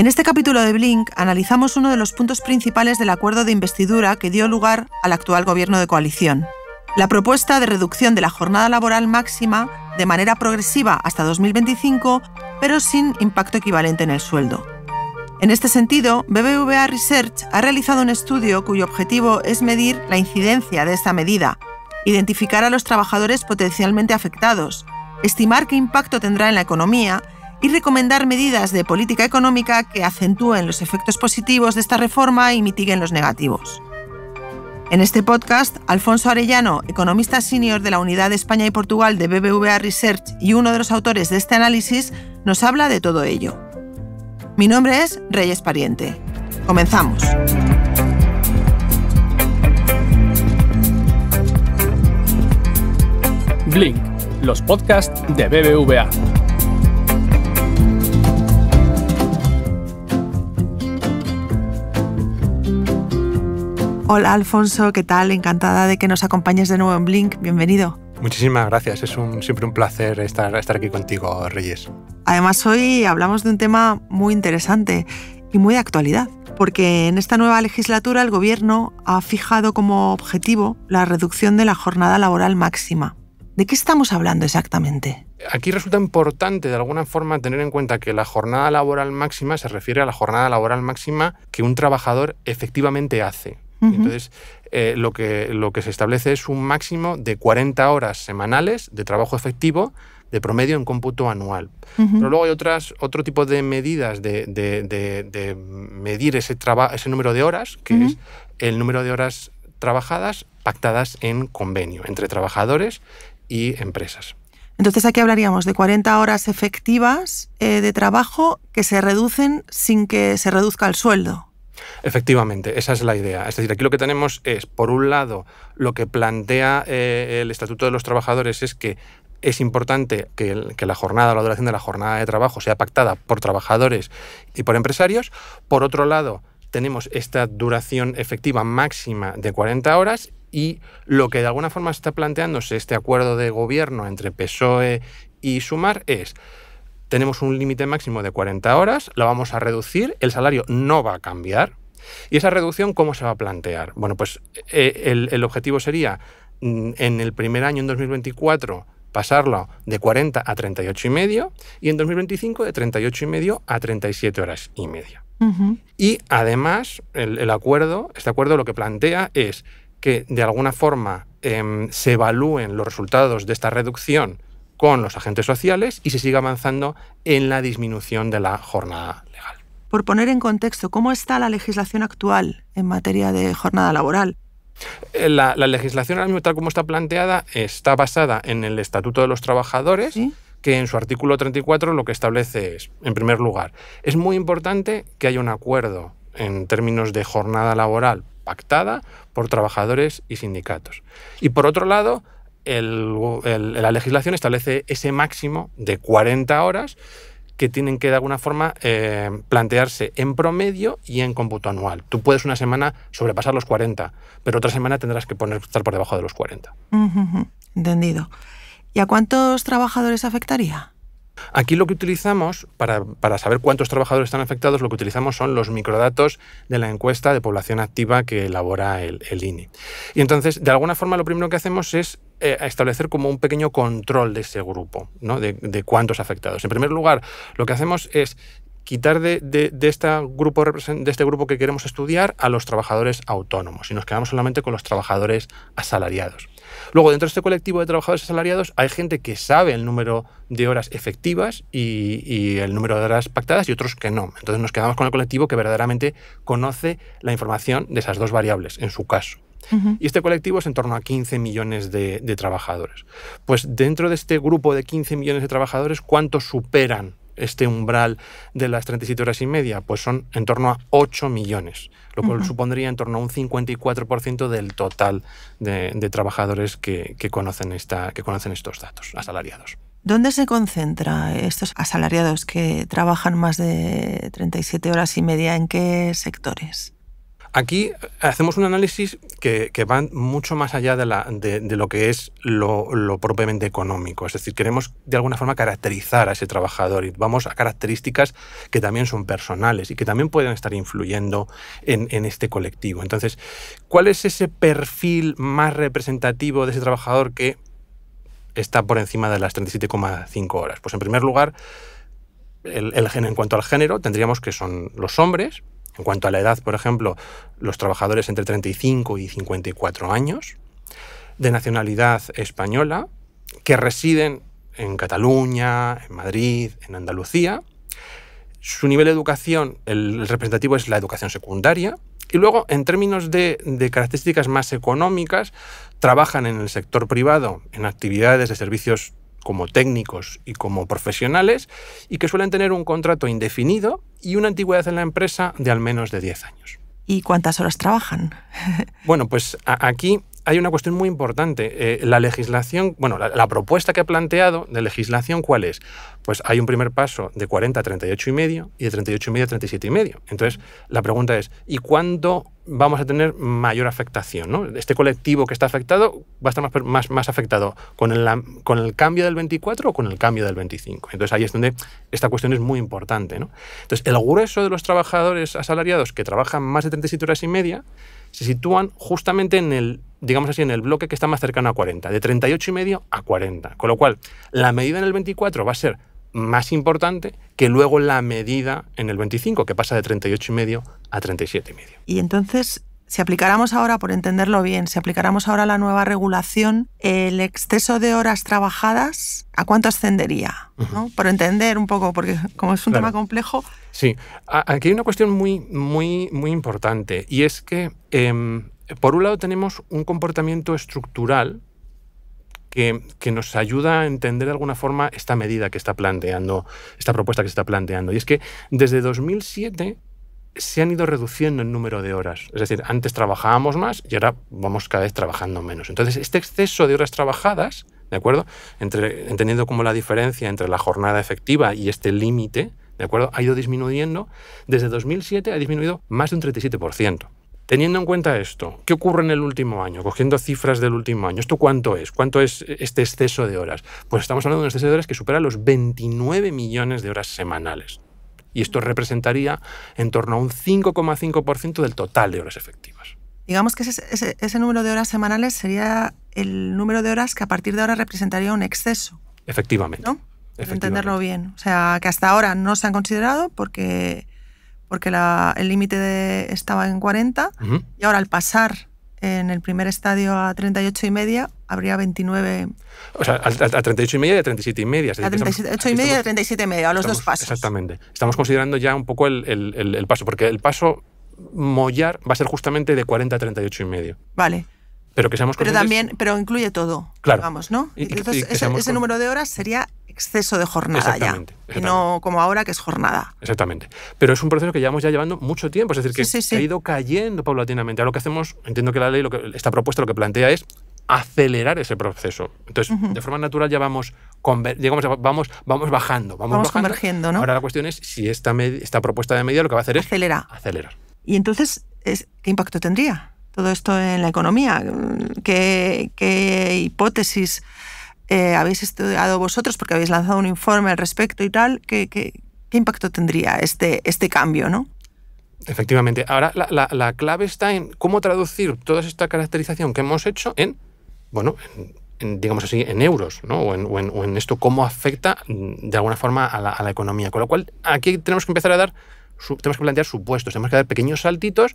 En este capítulo de Blink analizamos uno de los puntos principales del acuerdo de investidura que dio lugar al actual gobierno de coalición. La propuesta de reducción de la jornada laboral máxima de manera progresiva hasta 2025, pero sin impacto equivalente en el sueldo. En este sentido, BBVA Research ha realizado un estudio cuyo objetivo es medir la incidencia de esta medida, identificar a los trabajadores potencialmente afectados, estimar qué impacto tendrá en la economía y recomendar medidas de política económica que acentúen los efectos positivos de esta reforma y mitiguen los negativos. En este podcast, Alfonso Arellano, economista senior de la Unidad de España y Portugal de BBVA Research y uno de los autores de este análisis, nos habla de todo ello. Mi nombre es Reyes Pariente. Comenzamos. Blink, los podcasts de BBVA. Hola Alfonso, ¿qué tal? Encantada de que nos acompañes de nuevo en Blink. Bienvenido. Muchísimas gracias, es siempre un placer estar, estar aquí contigo, Reyes. Además, hoy hablamos de un tema muy interesante y muy de actualidad, porque en esta nueva legislatura el Gobierno ha fijado como objetivo la reducción de la jornada laboral máxima. ¿De qué estamos hablando exactamente? Aquí resulta importante de alguna forma tener en cuenta que la jornada laboral máxima se refiere a la jornada laboral máxima que un trabajador efectivamente hace. Entonces, eh, lo, que, lo que se establece es un máximo de 40 horas semanales de trabajo efectivo de promedio en cómputo anual. Pero luego hay otras, otro tipo de medidas de, medir ese, ese número de horas, que es el número de horas trabajadas pactadas en convenio entre trabajadores y empresas. Entonces aquí hablaríamos de 40 horas efectivas eh, de trabajo que se reducen sin que se reduzca el sueldo. Efectivamente, esa es la idea. Es decir, aquí lo que tenemos es, por un lado, lo que plantea eh, el Estatuto de los Trabajadores es que es importante que, la jornada, la duración de la jornada de trabajo sea pactada por trabajadores y por empresarios. Por otro lado, tenemos esta duración efectiva máxima de 40 horas y lo que de alguna forma está planteándose este acuerdo de gobierno entre PSOE y Sumar es tenemos un límite máximo de 40 horas, la vamos a reducir, el salario no va a cambiar. ¿Y esa reducción cómo se va a plantear? Bueno, pues eh, el, objetivo sería mm, en el primer año, en 2024, pasarlo de 40 a 38 y medio y en 2025 de 38 y medio a 37 horas y media. Y además, el, acuerdo, este acuerdo lo que plantea es que de alguna forma em, se evalúen los resultados de esta reducción con los agentes sociales y se siga avanzando en la disminución de la jornada legal. Por poner en contexto, ¿cómo está la legislación actual en materia de jornada laboral? Eh, la, legislación actual, tal como está planteada, está basada en el Estatuto de los Trabajadores. que en su artículo 34 lo que establece es, en primer lugar, es muy importante que haya un acuerdo en términos de jornada laboral pactada por trabajadores y sindicatos. Y por otro lado, la legislación establece ese máximo de 40 horas que tienen que de alguna forma eh, plantearse en promedio y en cómputo anual. Tú puedes una semana sobrepasar los 40, pero otra semana tendrás que poner, estar por debajo de los 40. entendido. ¿Y a cuántos trabajadores afectaría? Aquí lo que utilizamos, para, saber cuántos trabajadores están afectados, lo que utilizamos son los microdatos de la encuesta de población activa que elabora el, el INE. Y entonces, de alguna forma, lo primero que hacemos es eh, a establecer como un pequeño control de ese grupo, de, cuántos afectados. En primer lugar, lo que hacemos es quitar de, grupo, de este grupo que queremos estudiar a los trabajadores autónomos y nos quedamos solamente con los trabajadores asalariados. Luego, dentro de este colectivo de trabajadores asalariados hay gente que sabe el número de horas efectivas y el número de horas pactadas y otros que no. Entonces nos quedamos con el colectivo que verdaderamente conoce la información de esas dos variables, en su caso. Y este colectivo es en torno a 15 millones de, trabajadores. Pues dentro de este grupo de 15 millones de trabajadores, ¿cuántos superan este umbral de las 37 horas y media? Pues son en torno a 8 millones, lo cual supondría en torno a un 54% del total de, trabajadores que, conocen que conocen estos datos, asalariados. ¿Dónde se concentra estos asalariados que trabajan más de 37 horas y media? ¿En qué sectores? Aquí eh, hacemos un análisis que, va mucho más allá de, lo que es lo, propiamente económico. Es decir, queremos de alguna forma caracterizar a ese trabajador y vamos a características que también son personales y que también pueden estar influyendo en, este colectivo. Entonces, ¿cuál es ese perfil más representativo de ese trabajador que está por encima de las 37,5 horas? Pues en primer lugar, en cuanto al género, tendríamos que son los hombres, en cuanto a la edad, por ejemplo, los trabajadores entre 35 y 54 años, de nacionalidad española, que residen en Cataluña, en Madrid, en Andalucía. Su nivel de educación, el representativo es la educación secundaria. Y luego, en términos de, de características más económicas, trabajan en el sector privado, en actividades de servicios como técnicos y como profesionales y que suelen tener un contrato indefinido y una antigüedad en la empresa de al menos de 10 años. ¿Y cuántas horas trabajan? bueno, pues aquí hay una cuestión muy importante. Eh, la legislación, bueno, la, propuesta que ha planteado de legislación, ¿cuál es? Pues hay un primer paso de 40 a 38 y medio y de 38 y medio a 37 y medio. Entonces, la pregunta es, ¿y cuándo vamos a tener mayor afectación. Este colectivo que está afectado va a estar más, más, afectado con el, con el, cambio del 24 o con el cambio del 25. Entonces ahí es donde esta cuestión es muy importante. Entonces el grueso de los trabajadores asalariados que trabajan más de 37 horas y media se sitúan justamente en el, digamos así, en el bloque que está más cercano a 40, de 38 y medio a 40. Con lo cual, la medida en el 24 va a ser más importante que luego la medida en el 25, que pasa de 38,5 a 37,5. Y entonces, si aplicáramos ahora, por entenderlo bien, si aplicáramos ahora la nueva regulación, el exceso de horas trabajadas, ¿a cuánto ascendería? Por entender un poco, porque como es un tema complejo. Sí, aquí hay una cuestión muy, muy, muy importante, y es que, em, por un lado, tenemos un comportamiento estructural que, nos ayuda a entender de alguna forma esta medida que está planteando, esta propuesta que se está planteando. Y es que desde 2007 se han ido reduciendo el número de horas. Es decir, antes trabajábamos más y ahora vamos cada vez trabajando menos. Entonces, este exceso de horas trabajadas, ¿de acuerdo? entendiendo como la diferencia entre la jornada efectiva y este límite, ¿de acuerdo? Ha ido disminuyendo. Desde 2007 ha disminuido más de un 37%. Teniendo en cuenta esto, ¿qué ocurre en el último año? Cogiendo cifras del último año, ¿esto cuánto es? ¿Cuánto es este exceso de horas? Pues estamos hablando de un exceso de horas que supera los 29 millones de horas semanales. Y esto representaría en torno a un 5,5% del total de horas efectivas. Digamos que ese, número de horas semanales sería el número de horas que a partir de ahora representaría un exceso. Efectivamente. ¿No? Entenderlo bien. O sea, que hasta ahora no se han considerado porque porque el límite estaba en 40 y ahora al pasar en el primer estadio a 38 y media habría 29. O sea, a, 38 y media y a 37 y media. A 38 y media y a 37 y media, a los dos pasos. Exactamente. Estamos considerando ya un poco el, paso, porque el paso mollar va a ser justamente de 40 a 38 y medio. Vale. Pero que seamos Pero también, pero incluye todo. Claro. Vamos, ¿no? Y, Entonces, ese, ese número de horas sería exceso de jornada ya. Exactamente. No como ahora que es jornada. Exactamente. Pero es un proceso que llevamos ya llevando mucho tiempo, es decir, que, ha ido cayendo paulatinamente. Ahora lo que hacemos, entiendo que la ley, lo que, esta propuesta lo que plantea es acelerar ese proceso. Entonces, de forma natural ya vamos, vamos, vamos bajando. Vamos, convergiendo, Ahora la cuestión es si esta, esta propuesta de medida lo que va a hacer es Acelera. acelerar. Y entonces, ¿qué impacto tendría todo esto en la economía? qué hipótesis eh, habéis estudiado vosotros, porque habéis lanzado un informe al respecto y tal, ¿qué, impacto tendría este, este cambio, no? Efectivamente. Ahora la, clave está en cómo traducir toda esta caracterización que hemos hecho en, bueno, digamos así, en euros, ¿no? O en, esto, cómo afecta mm, de alguna forma a la, economía. Con lo cual, aquí tenemos que empezar a dar, tenemos que plantear supuestos, tenemos que dar pequeños saltitos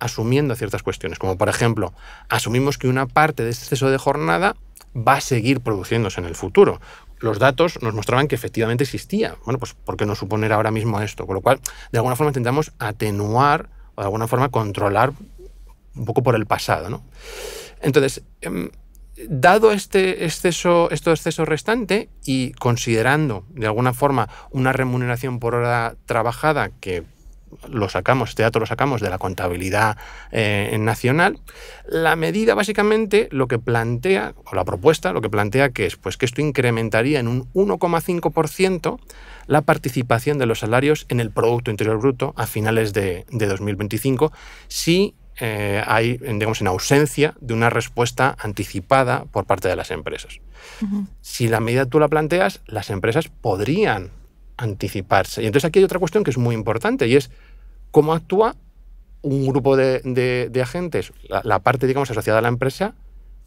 asumiendo ciertas cuestiones, como por ejemplo, asumimos que una parte de este exceso de jornada va a seguir produciéndose en el futuro. Los datos nos mostraban que efectivamente existía. Bueno, pues ¿por qué no suponer ahora mismo esto? Con lo cual, de alguna forma intentamos atenuar o de alguna forma controlar un poco por el pasado. Entonces, em, dado este exceso, este exceso restante y considerando de alguna forma una remuneración por hora trabajada que lo sacamos, este dato lo sacamos de la contabilidad eh, nacional. La medida básicamente lo que plantea, o la propuesta lo que plantea que es pues, que esto incrementaría en un 1,5% la participación de los salarios en el Producto Interior Bruto a finales de, 2025 si eh, hay, digamos, en ausencia de una respuesta anticipada por parte de las empresas. Si la medida tú la planteas, las empresas podrían anticiparse. Y entonces aquí hay otra cuestión que es muy importante y es cómo actúa un grupo de, agentes, la, parte, digamos, asociada a la empresa,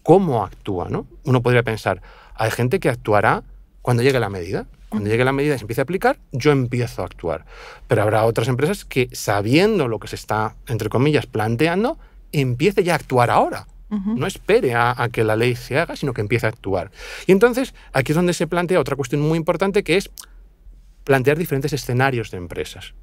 cómo actúa, ¿no? Uno podría pensar, hay gente que actuará cuando llegue la medida. Cuando llegue la medida y se empiece a aplicar, yo empiezo a actuar. Pero habrá otras empresas que, sabiendo lo que se está, entre comillas, planteando, empiece ya a actuar ahora. No espere a, a, que la ley se haga, sino que empiece a actuar. Y entonces, aquí es donde se plantea otra cuestión muy importante que es plantear diferentes escenarios de empresas.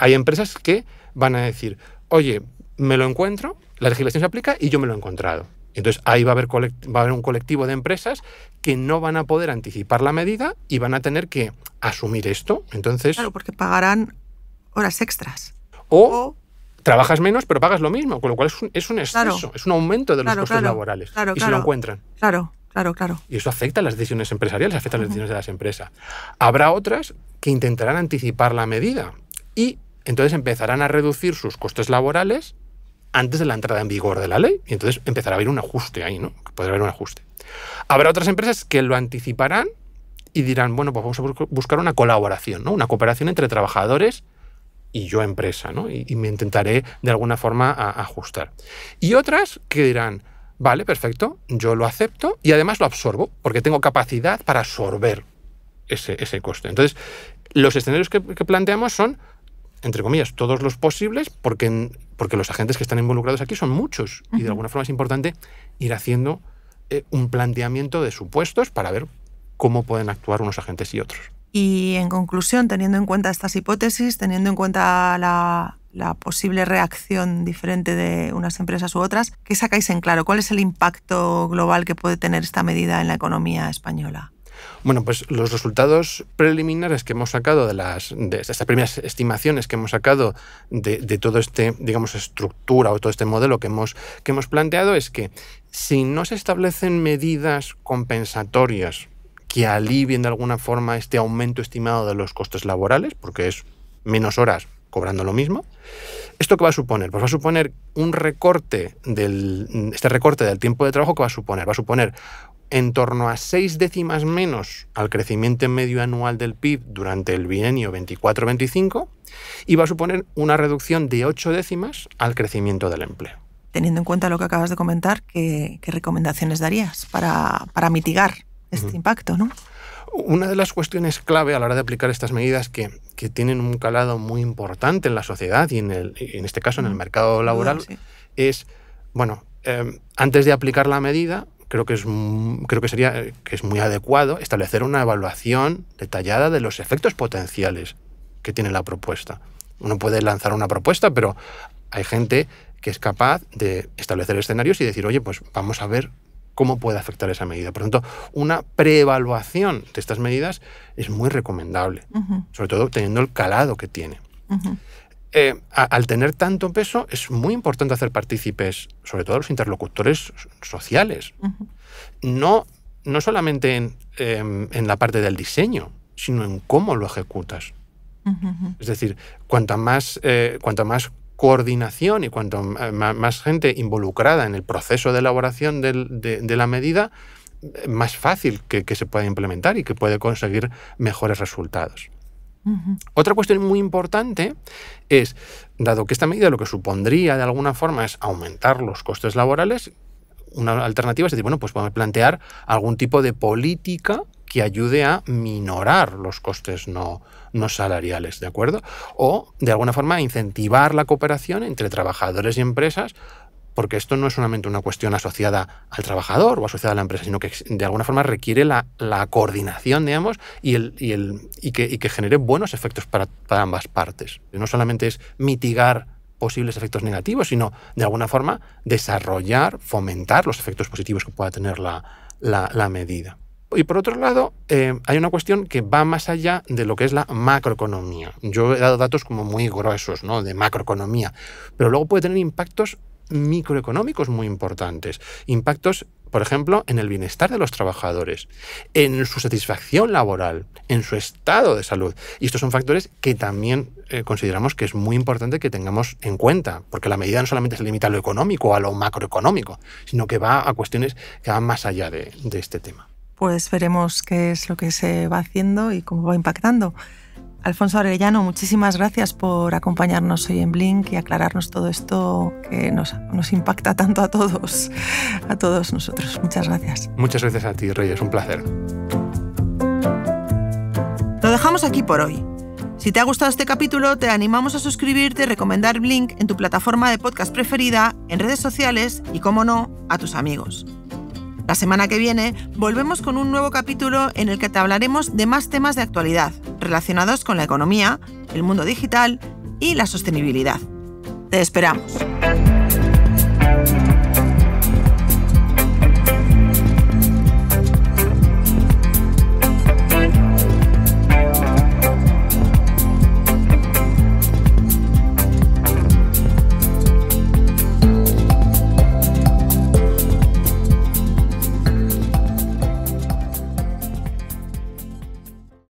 Hay empresas que van a decir, oye, me lo encuentro, la legislación se aplica y yo me lo he encontrado. Entonces ahí va a, haber va a haber un colectivo de empresas que no van a poder anticipar la medida y van a tener que asumir esto. Entonces, claro, porque pagarán horas extras. o, trabajas menos pero pagas lo mismo, con lo cual es un, es un exceso, es un aumento de los costes laborales. y se lo encuentran. Claro. Claro, claro. Y eso afecta a las decisiones empresariales, afecta las decisiones de las empresas. Habrá otras que intentarán anticipar la medida y entonces empezarán a reducir sus costes laborales antes de la entrada en vigor de la ley. Y entonces empezará a haber un ajuste ahí, ¿no? Podrá haber un ajuste. Habrá otras empresas que lo anticiparán y dirán, bueno, pues vamos a buscar una colaboración, ¿no? Una cooperación entre trabajadores y yo empresa, ¿no? Y, me intentaré de alguna forma ajustar. Y otras que dirán, Vale, perfecto, yo lo acepto y además lo absorbo, porque tengo capacidad para absorber ese, coste. Entonces, los escenarios que, planteamos son, entre comillas, todos los posibles, porque, porque los agentes que están involucrados aquí son muchos y de alguna forma es importante ir haciendo eh, un planteamiento de supuestos para ver cómo pueden actuar unos agentes y otros. Y en conclusión, teniendo en cuenta estas hipótesis, teniendo en cuenta la la posible reacción diferente de unas empresas u otras. ¿Qué sacáis en claro? ¿Cuál es el impacto global que puede tener esta medida en la economía española? Bueno, pues los resultados preliminares que hemos sacado de las estas primeras estimaciones que hemos sacado de, de todo este, digamos, estructura o todo este modelo que hemos, que hemos planteado es que si no se establecen medidas compensatorias que alivien de alguna forma este aumento estimado de los costes laborales, porque es menos horas, cobrando lo mismo. ¿Esto qué va a suponer? Pues va a suponer un recorte del, este recorte del tiempo de trabajo que va a suponer. Va a suponer en torno a seis décimas menos al crecimiento medio anual del PIB durante el bienio 24-25 y va a suponer una reducción de ocho décimas al crecimiento del empleo. Teniendo en cuenta lo que acabas de comentar, ¿qué, recomendaciones darías para, mitigar este impacto? ¿no? Una de las cuestiones clave a la hora de aplicar estas medidas que, tienen un calado muy importante en la sociedad y en, el, en este caso en el mm. mercado ah, laboral es, bueno, eh, antes de aplicar la medida, creo que es creo que sería que es muy adecuado establecer una evaluación detallada de los efectos potenciales que tiene la propuesta. Uno puede lanzar una propuesta, pero hay gente que es capaz de establecer escenarios y decir, oye, pues vamos a ver cómo puede afectar esa medida. Por lo tanto, una preevaluación de estas medidas es muy recomendable, sobre todo teniendo el calado que tiene. Eh, al tener tanto peso, es muy importante hacer partícipes, sobre todo los interlocutores sociales, no, no solamente em, en, la parte del diseño, sino en cómo lo ejecutas. Es decir, cuanto más, cuanta más eh, coordinación y cuanto eh, más gente involucrada en el proceso de elaboración de, la medida, eh, más fácil que, se pueda implementar y que puede conseguir mejores resultados. Otra cuestión muy importante es, dado que esta medida lo que supondría de alguna forma es aumentar los costes laborales, una alternativa es decir, bueno, pues podemos plantear algún tipo de política que ayude a minorar los costes no, salariales, ¿de acuerdo? O, de alguna forma, incentivar la cooperación entre trabajadores y empresas porque esto no es solamente una cuestión asociada al trabajador o asociada a la empresa, sino que de alguna forma requiere la, coordinación, de y, y, el, que, genere buenos efectos para, ambas partes. No solamente es mitigar posibles efectos negativos, sino de alguna forma desarrollar, fomentar los efectos positivos que pueda tener la medida. Y por otro lado, eh, hay una cuestión que va más allá de lo que es la macroeconomía. Yo he dado datos como muy gruesos, ¿no? De macroeconomía, pero luego puede tener impactos microeconómicos muy importantes, impactos por ejemplo, en el bienestar de los trabajadores, en su satisfacción laboral, en su estado de salud. Y estos son factores que también eh, consideramos que es muy importante que tengamos en cuenta, porque la medida no solamente se limita a lo económico, a lo macroeconómico, sino que va a cuestiones que van más allá de este tema pues veremos qué es lo que se va haciendo y cómo va impactando. Alfonso Arellano, muchísimas gracias por acompañarnos hoy en Blink y aclararnos todo esto que nos, nos, impacta tanto a todos, a todos nosotros. Muchas gracias. Muchas gracias a ti, Reyes, un placer. Lo dejamos aquí por hoy. Si te ha gustado este capítulo, te animamos a suscribirte y recomendar Blink en tu plataforma de podcast preferida, en redes sociales y, como no, a tus amigos. La semana que viene volvemos con un nuevo capítulo en el que te hablaremos de más temas de actualidad relacionados con la economía, el mundo digital y la sostenibilidad. Te esperamos.